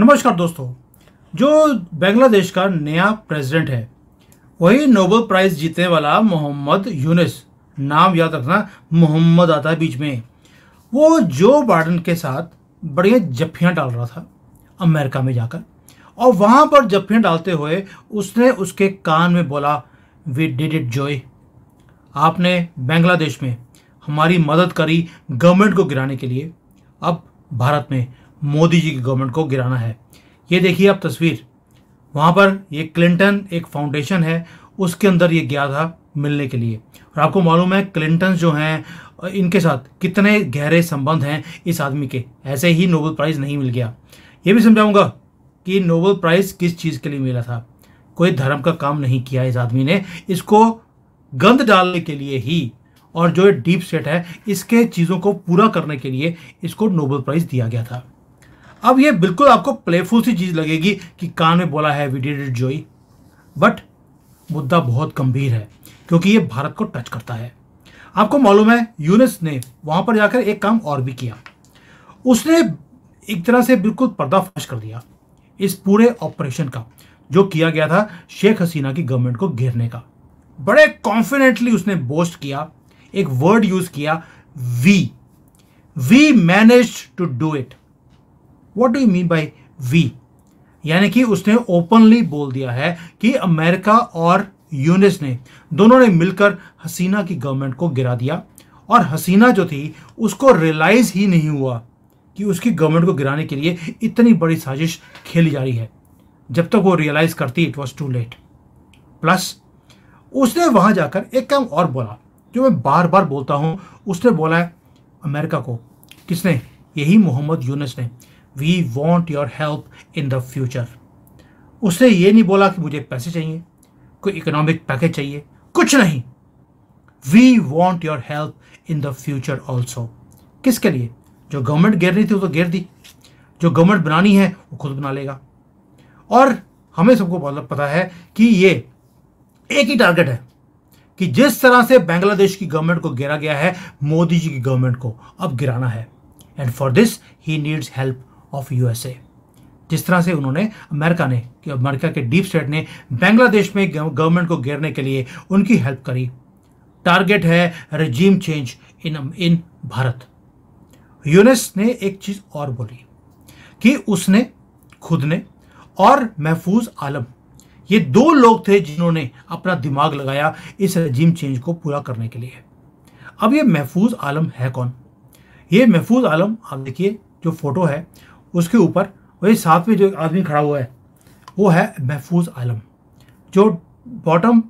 नमस्कार दोस्तों जो बांग्लादेश का नया प्रेसिडेंट है वही नोबल प्राइज जीतने वाला मोहम्मद यूनिस नाम याद रखना मोहम्मद आता है बीच में वो जो बाइडन के साथ बढ़िया जफियाँ डाल रहा था अमेरिका में जाकर और वहाँ पर जफियाँ डालते हुए उसने उसके कान में बोला वी डिड इट जॉय आपने बांग्लादेश में हमारी मदद करी गवर्नमेंट को गिराने के लिए अब भारत में मोदी जी की गवर्नमेंट को गिराना है ये देखिए आप तस्वीर वहाँ पर ये क्लिंटन एक फाउंडेशन है उसके अंदर ये गया था मिलने के लिए और आपको मालूम है क्लिंटन जो हैं इनके साथ कितने गहरे संबंध हैं इस आदमी के ऐसे ही नोबल प्राइज़ नहीं मिल गया ये भी समझाऊंगा कि नोबल प्राइज़ किस चीज़ के लिए मिला था कोई धर्म का काम नहीं किया इस आदमी ने इसको गंद डालने के लिए ही और जो डीप सेट है इसके चीज़ों को पूरा करने के लिए इसको नोबल प्राइज़ दिया गया था अब ये बिल्कुल आपको प्लेफुल सी चीज़ लगेगी कि कान में बोला है we did it Joy but मुद्दा बहुत गंभीर है क्योंकि ये भारत को टच करता है आपको मालूम है यूनिस ने वहाँ पर जाकर एक काम और भी किया उसने एक तरह से बिल्कुल पर्दाफाश कर दिया इस पूरे ऑपरेशन का जो किया गया था शेख हसीना की गवर्नमेंट को घेरने का बड़े कॉन्फिडेंटली उसने बोस्ट किया एक वर्ड यूज किया we we manage to do it what do you mean by we यानी कि उसने ओपनली बोल दिया है कि अमेरिका और यूनिस ने दोनों ने मिलकर हसीना की गवर्नमेंट को गिरा दिया और हसीना जो थी उसको रियलाइज ही नहीं हुआ कि उसकी गवर्नमेंट को गिराने के लिए इतनी बड़ी साजिश खेली जा रही है जब तक वो रियलाइज करती it was too late plus उसने वहाँ जाकर एक काम और बोला जो मैं बार बार बोलता हूँ उसने बोला है अमेरिका को किसने यही मोहम्मद यूनस ने we want your help in the future उसने ये नहीं बोला कि मुझे पैसे चाहिए कोई इकोनॉमिक पैकेज चाहिए कुछ नहीं we want your help in the future also किसके लिए जो गवर्नमेंट गिर रही थी वो तो गिर दी जो गवर्नमेंट बनानी है वो खुद बना लेगा और हमें सबको मतलब पता है कि ये एक ही टारगेट है कि जिस तरह से बांग्लादेश की गवर्नमेंट को गिरा गया है मोदी जी की गवर्नमेंट को अब गिराना है and for this he needs help of USA जिस तरह से उन्होंने अमेरिका ने अमेरिका के डीप स्टेट ने बांग्लादेश में गवर्नमेंट को घेरने के लिए उनकी हेल्प करी टारगेट है रजीम चेंज इन इन भारत यूनेस ने एक चीज़ और बोली कि उसने खुद ने और महफूज आलम ये दो लोग थे जिन्होंने अपना दिमाग लगाया इस रजीम चेंज को पूरा करने के लिए अब ये महफूज आलम है कौन ये महफूज आलम आप देखिए जो फोटो है उसके ऊपर वही साथ में जो आदमी खड़ा हुआ है वो है महफूज आलम जो बॉटम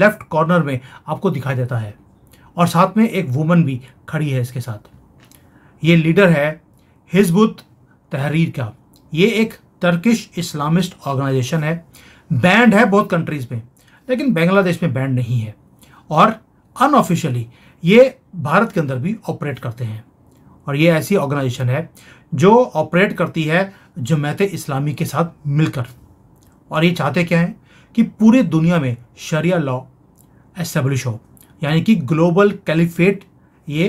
लेफ्ट कॉर्नर में आपको दिखाई देता है और साथ में एक वुमन भी खड़ी है इसके साथ ये लीडर है हिजबुत तहरीर का ये एक तर्किश इस्लामिस्ट ऑर्गेनाइजेशन है बैंड है बहुत कंट्रीज़ में लेकिन बांग्लादेश में बैंड नहीं है और अनऑफिशियली ये भारत के अंदर भी ऑपरेट करते हैं और ये ऐसी ऑर्गेनाइजेशन है जो ऑपरेट करती है जमैत इस्लामी के साथ मिलकर और ये चाहते क्या हैं कि पूरी दुनिया में शरिया लॉ एस्टेब्लिश हो यानी कि ग्लोबल कैलिफेट ये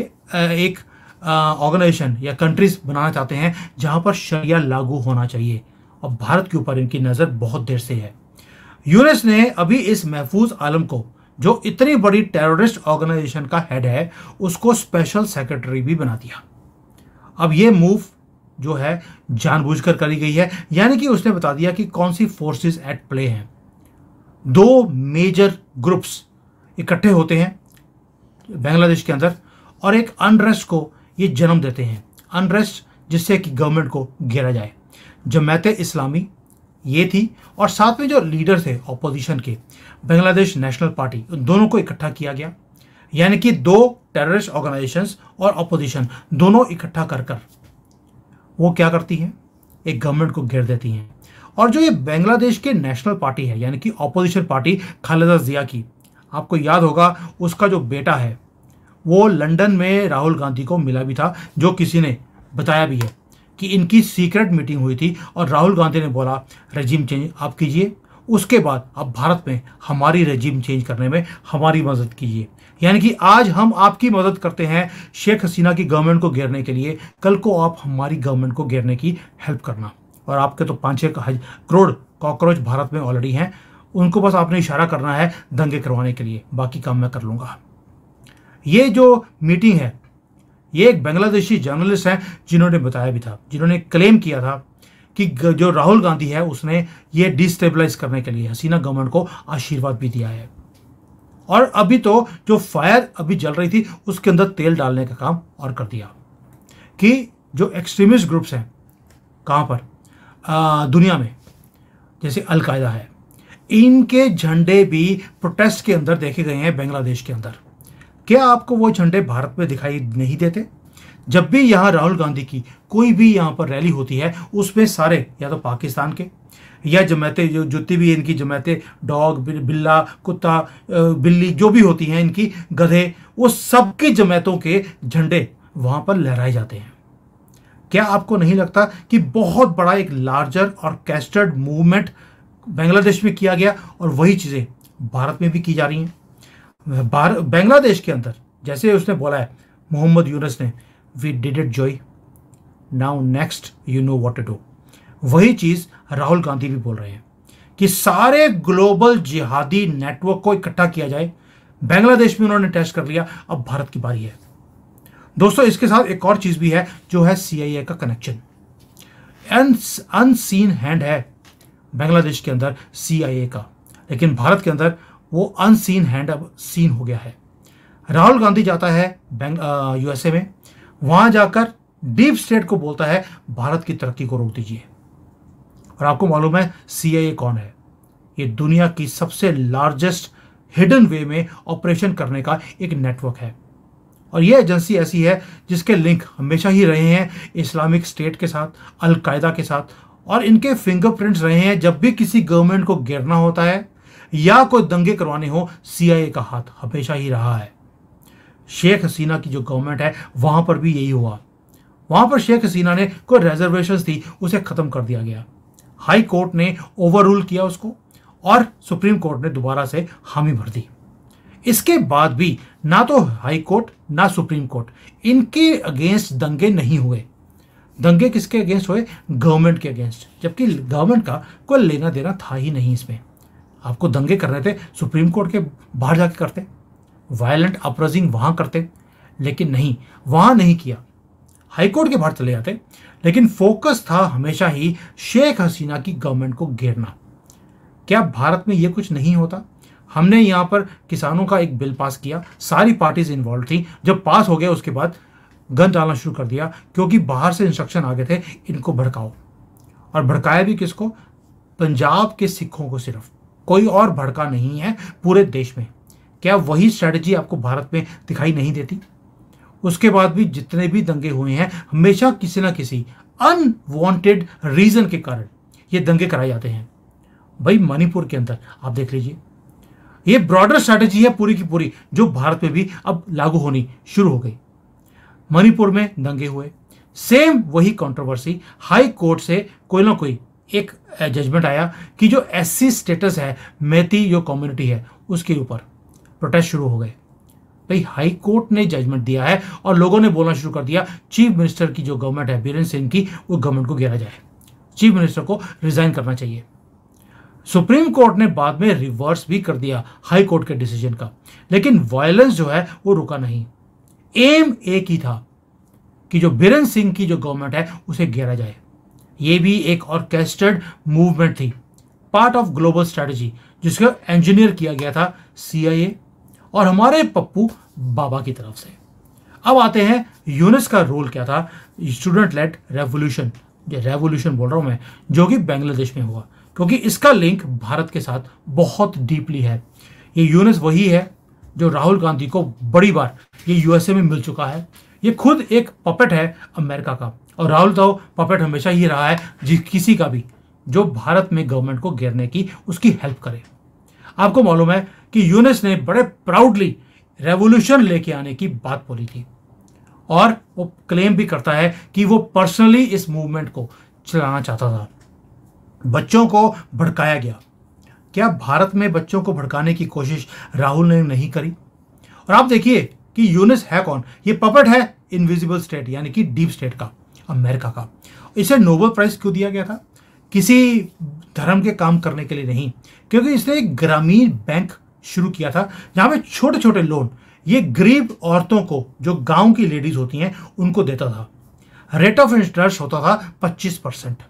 एक ऑर्गेनाइजेशन या कंट्रीज बनाना चाहते हैं जहाँ पर शरिया लागू होना चाहिए और भारत के ऊपर इनकी नज़र बहुत देर से है यूएस ने अभी इस महफूज आलम को जो इतनी बड़ी टेररिस्ट ऑर्गेनाइजेशन का हेड है उसको स्पेशल सेक्रेटरी भी बना दिया अब ये मूव जो है जानबूझकर करी गई है यानी कि उसने बता दिया कि कौन सी फोर्सेस एट प्ले हैं दो मेजर ग्रुप्स इकट्ठे होते हैं बांग्लादेश के अंदर और एक अनरेस्ट को ये जन्म देते हैं अनरेस्ट जिससे कि गवर्नमेंट को घेरा जाए जमैत इस्लामी ये थी और साथ में जो लीडर थे अपोजिशन के बांग्लादेश नेशनल पार्टी उन दोनों को इकट्ठा किया गया यानी कि दो टेररिस्ट ऑर्गेनाइजेशंस और अपोजिशन दोनों इकट्ठा कर कर वो क्या करती है एक गवर्नमेंट को घेर देती हैं और जो ये बांग्लादेश के नेशनल पार्टी है यानी कि अपोजिशन पार्टी खालिदा जिया की आपको याद होगा उसका जो बेटा है वो लंदन में राहुल गांधी को मिला भी था जो किसी ने बताया भी है कि इनकी सीक्रेट मीटिंग हुई थी और राहुल गांधी ने बोला रजीम चेंज आप कीजिए उसके बाद आप भारत में हमारी रजीम चेंज करने में हमारी मदद कीजिए यानी कि आज हम आपकी मदद करते हैं शेख हसीना की गवर्नमेंट को घेरने के लिए कल को आप हमारी गवर्नमेंट को घेरने की हेल्प करना और आपके तो पाँच छः करोड़ कॉकरोच भारत में ऑलरेडी हैं उनको बस आपने इशारा करना है दंगे करवाने के लिए बाकी काम मैं कर लूँगा ये जो मीटिंग है ये एक बांग्लादेशी जर्नलिस्ट हैं जिन्होंने बताया भी था जिन्होंने क्लेम किया था कि जो राहुल गांधी है उसने ये डिस्टेबलाइज करने के लिए हसीना गवर्नमेंट को आशीर्वाद भी दिया है और अभी तो जो फायर अभी जल रही थी उसके अंदर तेल डालने का काम और कर दिया कि जो एक्सट्रीमिस्ट ग्रुप्स हैं कहाँ पर आ, दुनिया में जैसे अलकायदा है इनके झंडे भी प्रोटेस्ट के अंदर देखे गए हैं बांग्लादेश के अंदर क्या आपको वो झंडे भारत में दिखाई नहीं देते जब भी यहाँ राहुल गांधी की कोई भी यहाँ पर रैली होती है उसमें सारे या तो पाकिस्तान के या जमातें जो जितनी भी इनकी जमातें डॉग बिल्ला कुत्ता बिल्ली जो भी होती हैं इनकी गधे वो सबकी जमातों के झंडे वहाँ पर लहराए जाते हैं क्या आपको नहीं लगता कि बहुत बड़ा एक लार्जर और कैस्टर्ड मूवमेंट बांग्लादेश में किया गया और वही चीज़ें भारत में भी की जा रही हैं बांग्लादेश के अंदर जैसे उसने बोला है मोहम्मद यूनस ने we did it Joy now next you know what to do वही चीज़ राहुल गांधी भी बोल रहे हैं कि सारे ग्लोबल जिहादी नेटवर्क को इकट्ठा किया जाए बांग्लादेश में उन्होंने टेस्ट कर लिया अब भारत की बारी है दोस्तों इसके साथ एक और चीज़ भी है जो है ए का कनेक्शन अनसीन हैंड है बांग्लादेश के अंदर ए का लेकिन भारत के अंदर वो अनसीन हैंड अब सीन हो गया है राहुल गांधी जाता है यूएसए में वहां जाकर डीप स्टेट को बोलता है भारत की तरक्की को रोक दीजिए और आपको मालूम है सीआईए कौन है ये दुनिया की सबसे लार्जेस्ट हिडन वे में ऑपरेशन करने का एक नेटवर्क है और यह एजेंसी ऐसी है जिसके लिंक हमेशा ही रहे हैं इस्लामिक स्टेट के साथ अलकायदा के साथ और इनके फिंगरप्रिंट्स रहे हैं जब भी किसी गवर्नमेंट को घेरना होता है या कोई दंगे करवाने हो सीआईए का हाथ हमेशा ही रहा है शेख हसीना की जो गवर्नमेंट है वहाँ पर भी यही हुआ वहाँ पर शेख हसीना ने कोई रिजर्वेशन थी उसे ख़त्म कर दिया गया हाई कोर्ट ने ओवर रूल किया उसको और सुप्रीम कोर्ट ने दोबारा से हामी भर दी इसके बाद भी ना तो हाई कोर्ट ना सुप्रीम कोर्ट इनके अगेंस्ट दंगे नहीं हुए दंगे किसके अगेंस्ट हुए गवर्नमेंट के अगेंस्ट जबकि गवर्नमेंट का कोई लेना देना था ही नहीं इसमें आपको दंगे कर रहे थे सुप्रीम कोर्ट के बाहर जाके करते वायलेंट अप्रोजिंग वहाँ करते लेकिन नहीं वहाँ नहीं किया हाईकोर्ट के बाहर चले जाते लेकिन फोकस था हमेशा ही शेख हसीना की गवर्नमेंट को घेरना क्या भारत में ये कुछ नहीं होता हमने यहाँ पर किसानों का एक बिल पास किया सारी पार्टीज इन्वॉल्व थी जब पास हो गया उसके बाद गन डालना शुरू कर दिया क्योंकि बाहर से इंस्ट्रक्शन आ गए थे इनको भड़काओ और भड़काया भी किसको पंजाब के सिखों को सिर्फ कोई और भड़का नहीं है पूरे देश में क्या वही स्ट्रैटेजी आपको भारत में दिखाई नहीं देती उसके बाद भी जितने भी दंगे हुए हैं हमेशा किसी ना किसी अनवांटेड रीज़न के कारण ये दंगे कराए जाते हैं भाई मणिपुर के अंदर आप देख लीजिए ये ब्रॉडर स्ट्रैटेजी है पूरी की पूरी जो भारत में भी अब लागू होनी शुरू हो गई मणिपुर में दंगे हुए सेम वही कंट्रोवर्सी हाई कोर्ट से कोई ना कोई एक जजमेंट आया कि जो एससी स्टेटस है मैती जो कम्युनिटी है उसके ऊपर प्रोटेस्ट शुरू हो गए भाई हाई कोर्ट ने जजमेंट दिया है और लोगों ने बोलना शुरू कर दिया चीफ मिनिस्टर की जो गवर्नमेंट है बीरेन सिंह की वो गवर्नमेंट को घेरा जाए चीफ मिनिस्टर को रिजाइन करना चाहिए सुप्रीम कोर्ट ने बाद में रिवर्स भी कर दिया हाई कोर्ट के डिसीजन का लेकिन वायलेंस जो है वो रुका नहीं एम एक ही था कि जो बीरेन सिंह की जो गवर्नमेंट है उसे घेरा जाए ये भी एक ऑर्केस्टर्ड मूवमेंट थी पार्ट ऑफ ग्लोबल स्ट्रेटजी जिसको इंजीनियर किया गया था सीआईए और हमारे पप्पू बाबा की तरफ से अब आते हैं यूनिस का रोल क्या था स्टूडेंट लेट रेवोल्यूशन रेवोल्यूशन बोल रहा हूँ मैं जो कि बांग्लादेश में हुआ क्योंकि इसका लिंक भारत के साथ बहुत डीपली है ये यूनिस वही है जो राहुल गांधी को बड़ी बार ये यूएसए में मिल चुका है ये खुद एक पपेट है अमेरिका का और राहुल तो पपेट हमेशा ही रहा है जिस किसी का भी जो भारत में गवर्नमेंट को घेरने की उसकी हेल्प करे आपको मालूम है कि यूनिस ने बड़े प्राउडली रेवोल्यूशन लेके आने की बात बोली थी और वो क्लेम भी करता है कि वो पर्सनली इस मूवमेंट को चलाना चाहता था बच्चों को भड़काया गया क्या भारत में बच्चों को भड़काने की कोशिश राहुल ने नहीं करी और आप देखिए कि यूनिस है कौन ये पपट है इनविजिबल स्टेट यानी कि डीप स्टेट का अमेरिका का इसे नोबल प्राइज क्यों दिया गया था किसी धर्म के काम करने के लिए नहीं क्योंकि इसने एक ग्रामीण बैंक शुरू किया था जहाँ पे छोटे छोटे लोन ये गरीब औरतों को जो गांव की लेडीज होती हैं उनको देता था रेट ऑफ इंटरेस्ट होता था 25 परसेंट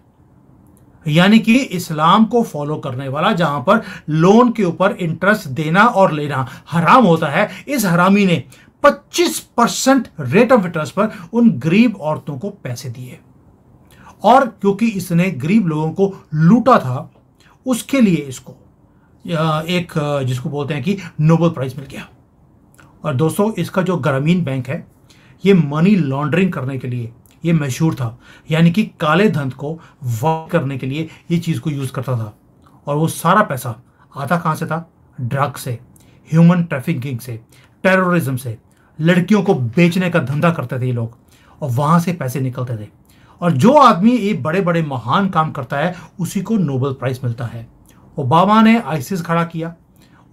यानी कि इस्लाम को फॉलो करने वाला जहां पर लोन के ऊपर इंटरेस्ट देना और लेना हराम होता है इस हरामी ने 25 परसेंट रेट ऑफ इंटरेस्ट पर उन गरीब औरतों को पैसे दिए और क्योंकि इसने गरीब लोगों को लूटा था उसके लिए इसको एक जिसको बोलते हैं कि नोबल प्राइज़ मिल गया और दोस्तों इसका जो ग्रामीण बैंक है ये मनी लॉन्ड्रिंग करने के लिए ये मशहूर था यानी कि काले धन को वॉक करने के लिए ये चीज़ को यूज़ करता था और वो सारा पैसा आता कहाँ से था ड्रग से ह्यूमन ट्रैफिकिंग से टेररिज्म से लड़कियों को बेचने का धंधा करते थे ये लोग और वहाँ से पैसे निकलते थे और जो आदमी ये बड़े बड़े महान काम करता है उसी को नोबल प्राइज़ मिलता है ओबामा ने आइसिस खड़ा किया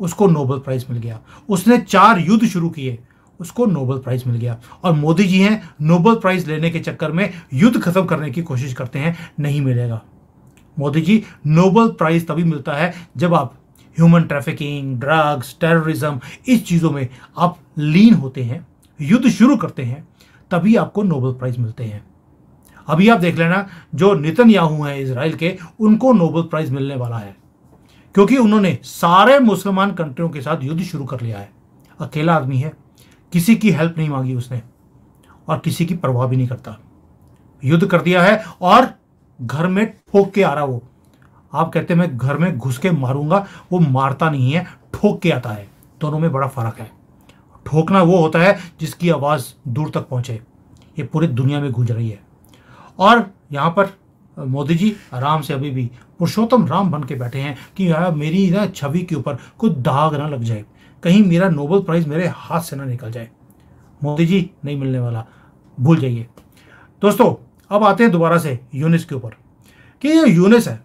उसको नोबल प्राइज़ मिल गया उसने चार युद्ध शुरू किए उसको नोबल प्राइज़ मिल गया और मोदी जी हैं नोबल प्राइज़ लेने के चक्कर में युद्ध खत्म करने की कोशिश करते हैं नहीं मिलेगा मोदी जी नोबल प्राइज़ तभी मिलता है जब आप ह्यूमन ट्रैफिकिंग ड्रग्स टेररिज्म इस चीज़ों में आप लीन होते हैं युद्ध शुरू करते हैं तभी आपको नोबल प्राइज़ मिलते हैं अभी आप देख लेना जो नितन याहू हैं इसराइल के उनको नोबल प्राइज़ मिलने वाला है क्योंकि उन्होंने सारे मुसलमान कंट्रियों के साथ युद्ध शुरू कर लिया है अकेला आदमी है किसी की हेल्प नहीं मांगी उसने और किसी की परवाह भी नहीं करता युद्ध कर दिया है और घर में ठोक के आ रहा वो आप कहते हैं मैं घर में घुस के मारूंगा वो मारता नहीं है ठोक के आता है दोनों में बड़ा फर्क है ठोकना वो होता है जिसकी आवाज़ दूर तक पहुंचे ये पूरी दुनिया में गूंज रही है और यहाँ पर मोदी जी आराम से अभी भी पुरुषोत्तम राम बन के बैठे हैं कि यार मेरी ना छवि के ऊपर कोई दाग ना लग जाए कहीं मेरा नोबल प्राइज़ मेरे हाथ से ना निकल जाए मोदी जी नहीं मिलने वाला भूल जाइए दोस्तों अब आते हैं दोबारा से यूनिस के ऊपर कि ये यूनिस है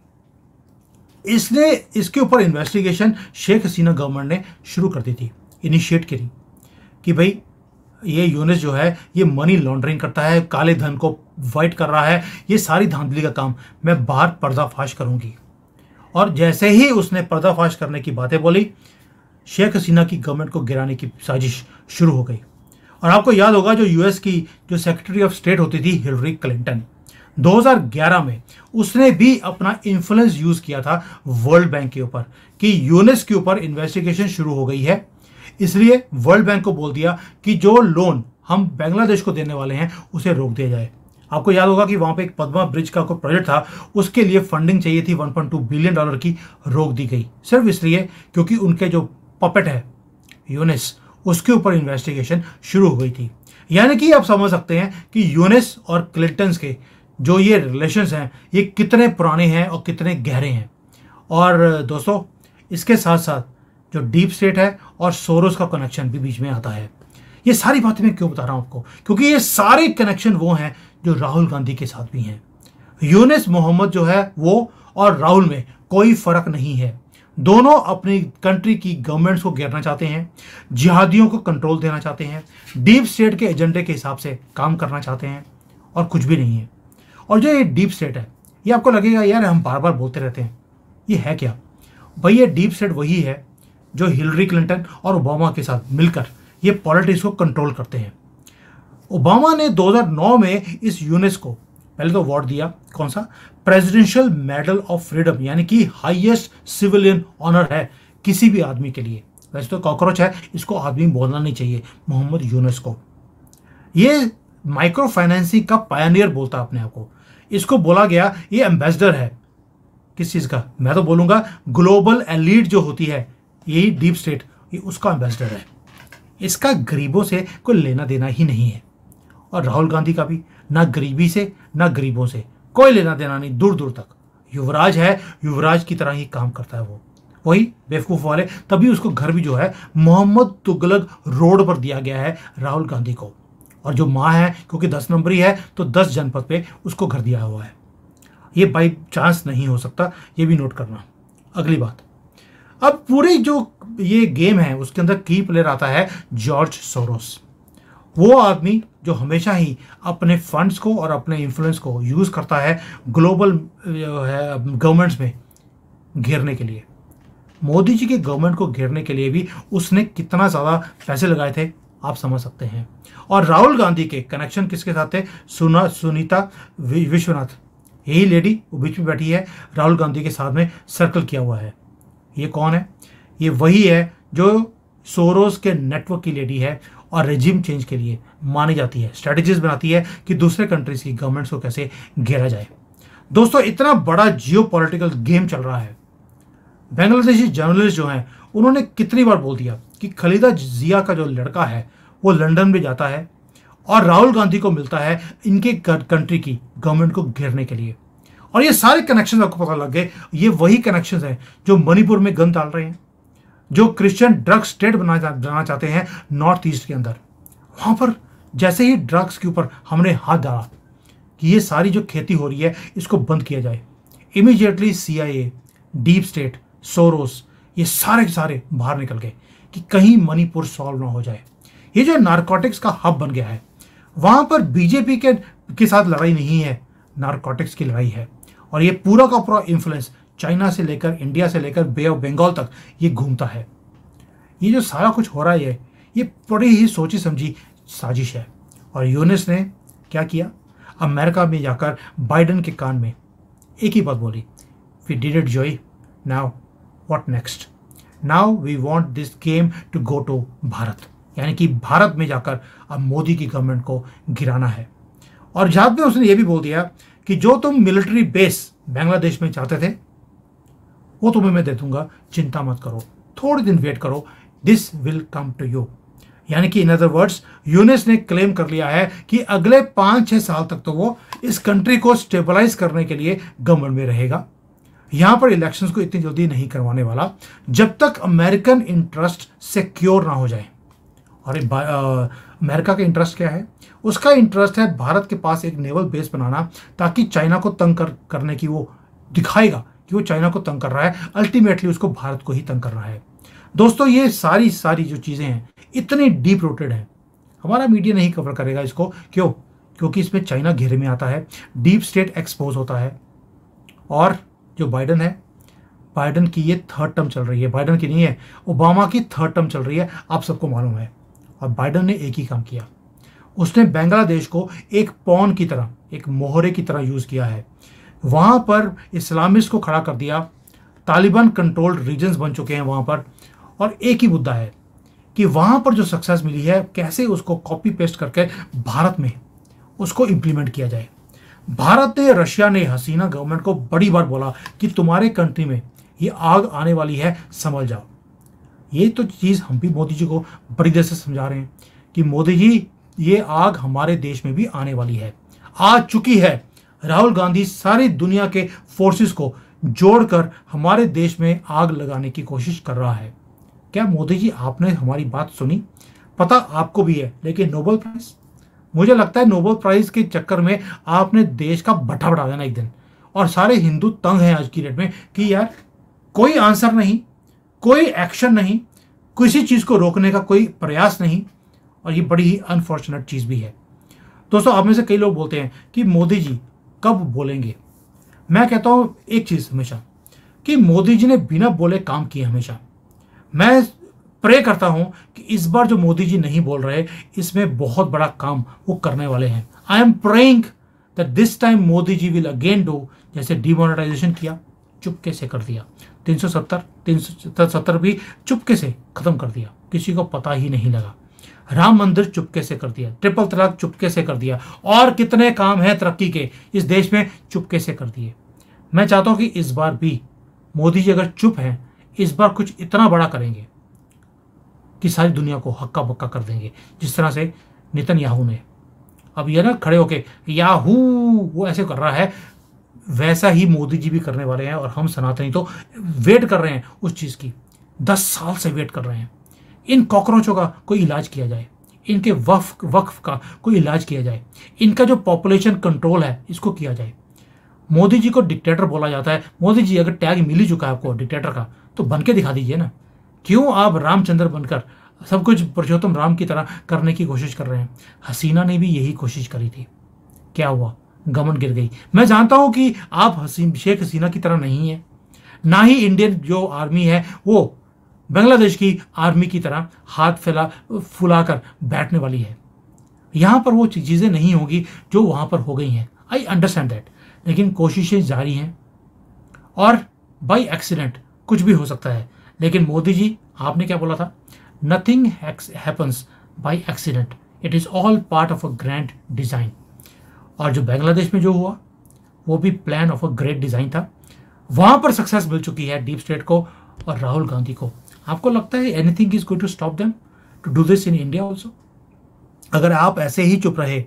इसने इसके ऊपर इन्वेस्टिगेशन शेख हसीना गवर्नमेंट ने शुरू कर दी थी इनिशिएट करी कि भाई ये यूनिस जो है ये मनी लॉन्ड्रिंग करता है काले धन को वाइट कर रहा है ये सारी धांधली का काम मैं बाहर पर्दाफाश करूंगी और जैसे ही उसने पर्दाफाश करने की बातें बोली शेख हसीना की गवर्नमेंट को गिराने की साजिश शुरू हो गई और आपको याद होगा जो यूएस की जो सेक्रेटरी ऑफ स्टेट होती थी हिलरी क्लिंटन 2011 में उसने भी अपना इन्फ्लुएंस यूज किया था वर्ल्ड बैंक के ऊपर कि यूनेस के ऊपर इन्वेस्टिगेशन शुरू हो गई है इसलिए वर्ल्ड बैंक को बोल दिया कि जो लोन हम बांग्लादेश को देने वाले हैं उसे रोक दिया जाए आपको याद होगा कि वहां पे एक पद्मा ब्रिज का कोई प्रोजेक्ट था उसके लिए फंडिंग चाहिए थी 1.2 बिलियन डॉलर की रोक दी गई सिर्फ इसलिए क्योंकि उनके जो पपेट है यूनिस उसके ऊपर इन्वेस्टिगेशन शुरू हुई थी यानी कि आप समझ सकते हैं कि यूनिस और क्लिंटन्स के जो ये रिलेशन हैं ये कितने पुराने हैं और कितने गहरे हैं और दोस्तों इसके साथ साथ जो डीप स्टेट है और सोरोस का कनेक्शन भी बीच में आता है ये सारी बातें मैं क्यों बता रहा हूँ आपको क्योंकि ये सारे कनेक्शन वो हैं जो राहुल गांधी के साथ भी हैं यूनिस मोहम्मद जो है वो और राहुल में कोई फ़र्क नहीं है दोनों अपनी कंट्री की गवर्नमेंट्स को घेरना चाहते हैं जिहादियों को कंट्रोल देना चाहते हैं डीप स्टेट के एजेंडे के हिसाब से काम करना चाहते हैं और कुछ भी नहीं है और जो ये डीप स्टेट है ये आपको लगेगा यार हम बार बार बोलते रहते हैं ये है क्या भाई ये डीप स्टेट वही है जो हिलरी क्लिंटन और ओबामा के साथ मिलकर ये पॉलिटिक्स को कंट्रोल करते हैं ओबामा ने 2009 में इस यूनिस को पहले तो अवार्ड दिया कौन सा प्रेसिडेंशियल मेडल ऑफ फ्रीडम यानी कि हाईएस्ट सिविलियन ऑनर है किसी भी आदमी के लिए वैसे तो कॉकरोच है इसको आदमी बोलना नहीं चाहिए मोहम्मद यूनस को ये माइक्रो फाइनेंसिंग का पायनियर बोलता है अपने आप को इसको बोला गया ये एम्बेसडर है किस चीज़ का मैं तो बोलूँगा ग्लोबल एलीट जो होती है यही डीप स्टेट ये उसका एम्बेसडर है इसका गरीबों से कोई लेना देना ही नहीं है और राहुल गांधी का भी ना गरीबी से ना गरीबों से कोई लेना देना नहीं दूर दूर तक युवराज है युवराज की तरह ही काम करता है वो वही बेवकूफ़ वाले तभी उसको घर भी जो है मोहम्मद तुगलक रोड पर दिया गया है राहुल गांधी को और जो माँ है क्योंकि दस नंबरी है तो दस जनपद पे उसको घर दिया हुआ है ये बाई चांस नहीं हो सकता ये भी नोट करना अगली बात अब पूरे जो ये गेम है उसके अंदर की प्लेयर आता है जॉर्ज सोरोस वो आदमी जो हमेशा ही अपने फंड्स को और अपने इन्फ्लुएंस को यूज़ करता है ग्लोबल गवर्नमेंट्स में घेरने के लिए मोदी जी के गवर्नमेंट को घेरने के लिए भी उसने कितना ज़्यादा पैसे लगाए थे आप समझ सकते हैं और राहुल गांधी के कनेक्शन किसके साथ थे सुना सुनीता विश्वनाथ यही लेडी वो बीच में बैठी है राहुल गांधी के साथ में सर्कल किया हुआ है ये कौन है ये वही है जो सोरोस के नेटवर्क की लेडी है और रेजिम चेंज के लिए मानी जाती है स्ट्रैटेजीज बनाती है कि दूसरे कंट्रीज की गवर्नमेंट्स को कैसे घेरा जाए दोस्तों इतना बड़ा जियो गेम चल रहा है बांग्लादेशी जर्नलिस्ट जो हैं उन्होंने कितनी बार बोल दिया कि खलीदा जिया का जो लड़का है वो लंदन में जाता है और राहुल गांधी को मिलता है इनके कंट्री की गवर्नमेंट को घेरने के लिए और ये सारे कनेक्शन आपको पता लग गए ये वही कनेक्शन हैं जो मणिपुर में गन डाल रहे हैं जो क्रिश्चियन ड्रग स्टेट बनाना चाहते हैं नॉर्थ ईस्ट के अंदर वहाँ पर जैसे ही ड्रग्स के ऊपर हमने हाथ डाला कि ये सारी जो खेती हो रही है इसको बंद किया जाए immediately see deep state Soros ये सारे के सारे बाहर निकल गए कि कहीं मणिपुर सॉल्व ना हो जाए ये जो नारकोटिक्स का हब बन गया है वहाँ पर बीजेपी के के साथ लड़ाई नहीं है नारकोटिक्स की लड़ाई है और ये पूरा का पूरा इन्फ्लुएंस चाइना से लेकर इंडिया से लेकर बे ऑफ बंगाल तक ये घूमता है ये जो सारा कुछ हो रहा है ये बड़ी ही सोची समझी साजिश है और यूनिस ने क्या किया अमेरिका में जाकर बाइडन के कान में एक ही बात बोली we did it Joy now what next now we want this game to go to Bharat यानी कि भारत में जाकर अब मोदी की गवर्नमेंट को गिराना है और जहाँ में उसने ये भी बोल दिया कि जो तुम मिलिट्री बेस बांग्लादेश में चाहते थे वो तुम्हें तो मैं दे दूंगा चिंता मत करो थोड़े दिन वेट करो this will come to you यानी कि इन अदर वर्ड्स यूनेस ने क्लेम कर लिया है कि अगले पाँच छः साल तक तो वो इस कंट्री को स्टेबलाइज करने के लिए गवर्नमेंट में रहेगा यहाँ पर इलेक्शंस को इतनी जल्दी नहीं करवाने वाला जब तक अमेरिकन इंटरेस्ट सिक्योर ना हो जाए और अमेरिका का इंटरेस्ट क्या है उसका इंटरेस्ट है भारत के पास एक नेवल बेस बनाना ताकि चाइना को तंग कर करने की वो दिखाएगा कि वो चाइना को तंग कर रहा है अल्टीमेटली उसको भारत को ही तंग कर रहा है दोस्तों ये सारी सारी जो चीज़ें हैं इतनी डीप रोटेड हैं हमारा मीडिया नहीं कवर करेगा इसको क्यों क्योंकि इसमें चाइना घेरे में आता है डीप स्टेट एक्सपोज होता है और जो बाइडन है बाइडन की ये थर्ड टर्म चल रही है बाइडन की नहीं है ओबामा की थर्ड टर्म चल रही है आप सबको मालूम है और बाइडन ने एक ही काम किया उसने बांग्लादेश को एक पौन की तरह एक मोहरे की तरह यूज़ किया है वहाँ पर इस्लामिस्ट को खड़ा कर दिया तालिबान कंट्रोल्ड रीजन्स बन चुके हैं वहाँ पर और एक ही मुद्दा है कि वहाँ पर जो सक्सेस मिली है कैसे उसको कॉपी पेस्ट करके भारत में उसको इम्प्लीमेंट किया जाए भारत ने रशिया ने हसीना गवर्नमेंट को बड़ी बार बोला कि तुम्हारे कंट्री में ये आग आने वाली है संभल जाओ ये तो चीज़ हम भी मोदी जी को बड़ी देर से समझा रहे हैं कि मोदी जी ये आग हमारे देश में भी आने वाली है आ चुकी है राहुल गांधी सारी दुनिया के फोर्सेस को जोड़कर हमारे देश में आग लगाने की कोशिश कर रहा है क्या मोदी जी आपने हमारी बात सुनी पता आपको भी है लेकिन नोबल प्राइज मुझे लगता है नोबल प्राइज के चक्कर में आपने देश का भट्टा बढ़ा देना एक दिन और सारे हिंदू तंग हैं आज की डेट में कि यार कोई आंसर नहीं कोई एक्शन नहीं किसी चीज़ को रोकने का कोई प्रयास नहीं और ये बड़ी ही अनफॉर्चुनेट चीज़ भी है दोस्तों आप में से कई लोग बोलते हैं कि मोदी जी कब बोलेंगे मैं कहता हूँ एक चीज़ हमेशा कि मोदी जी ने बिना बोले काम किए हमेशा मैं प्रे करता हूँ कि इस बार जो मोदी जी नहीं बोल रहे इसमें बहुत बड़ा काम वो करने वाले हैं I am praying that this time Modi ji will again do जैसे डिमोनेटाइजेशन किया चुपके से कर दिया 370 370 भी चुपके से ख़त्म कर दिया किसी को पता ही नहीं लगा राम मंदिर चुपके से कर दिया ट्रिपल तलाक चुपके से कर दिया और कितने काम हैं तरक्की के इस देश में चुपके से कर दिए मैं चाहता हूं कि इस बार भी मोदी जी अगर चुप हैं इस बार कुछ इतना बड़ा करेंगे कि सारी दुनिया को हक्का बक्का कर देंगे जिस तरह से नितन याहू ने अब यह ना खड़े होके याहू वो ऐसे कर रहा है वैसा ही मोदी जी भी करने वाले हैं और हम सनातनी तो वेट कर रहे हैं उस चीज़ की दस साल से वेट कर रहे हैं इन कॉकरोचों का कोई इलाज किया जाए इनके वफ वक्फ का कोई इलाज किया जाए इनका जो पॉपुलेशन कंट्रोल है इसको किया जाए मोदी जी को डिक्टेटर बोला जाता है मोदी जी अगर टैग मिल ही चुका है आपको डिक्टेटर का तो बन के दिखा दीजिए ना क्यों आप रामचंद्र बनकर सब कुछ पुरुषोत्तम राम की तरह करने की कोशिश कर रहे हैं हसीना ने भी यही कोशिश करी थी क्या हुआ गमन गिर गई मैं जानता हूं कि आप हसीन शेख हसीना की तरह नहीं है ना ही इंडियन जो आर्मी है वो बांग्लादेश की आर्मी की तरह हाथ फैला फुलाकर बैठने वाली है यहाँ पर वो चीज़ें नहीं होगी जो वहाँ पर हो गई हैं आई अंडरस्टैंड दैट लेकिन कोशिशें जारी हैं और बाई एक्सीडेंट कुछ भी हो सकता है लेकिन मोदी जी आपने क्या बोला था nothing happens by accident it is all part of a grand design और जो बांग्लादेश में जो हुआ वो भी plan of a great design था वहाँ पर सक्सेस मिल चुकी है डीप स्टेट को और राहुल गांधी को आपको लगता है anything is going to stop them to do this in India also अगर आप ऐसे ही चुप रहे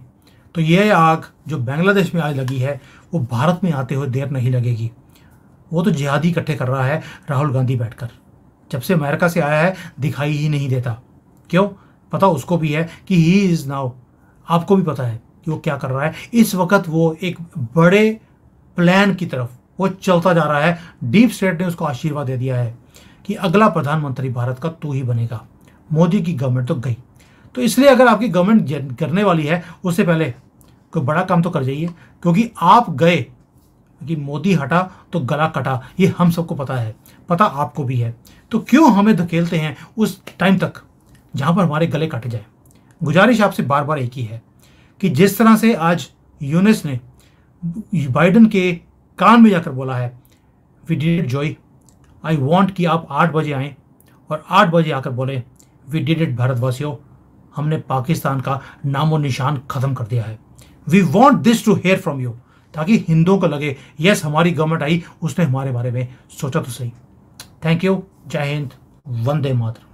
तो यह आग जो बांग्लादेश में आज लगी है वो भारत में आते हुए देर नहीं लगेगी वो तो जिहादी इकट्ठे कर रहा है राहुल गांधी बैठकर जब से अमेरिका से आया है दिखाई ही नहीं देता क्यों पता उसको भी है कि ही इज़ नाउ आपको भी पता है कि वो क्या कर रहा है इस वक्त वो एक बड़े प्लान की तरफ वो चलता जा रहा है डीप स्टेट ने उसको आशीर्वाद दे दिया है कि अगला प्रधानमंत्री भारत का तू ही बनेगा मोदी की गवर्नमेंट तो गई तो इसलिए अगर आपकी गवर्नमेंट करने वाली है उससे पहले कोई बड़ा काम तो कर जाइए क्योंकि आप गए कि मोदी हटा तो गला कटा ये हम सबको पता है पता आपको भी है तो क्यों हमें धकेलते हैं उस टाइम तक जहाँ पर हमारे गले कट जाए गुजारिश आपसे बार बार एक ही है कि जिस तरह से आज यूनिस ने बाइडन के कान में जाकर बोला है we did Joy I want कि आप आठ बजे आएँ और आठ बजे आकर बोले वी डिड इट भारतवासियों हमने पाकिस्तान का नामो निशान ख़त्म कर दिया है we want this to hear from you ताकि हिंदुओं को लगे यस हमारी गवर्नमेंट आई उसने हमारे बारे में सोचा तो सही थैंक यू जय हिंद वंदे मातरम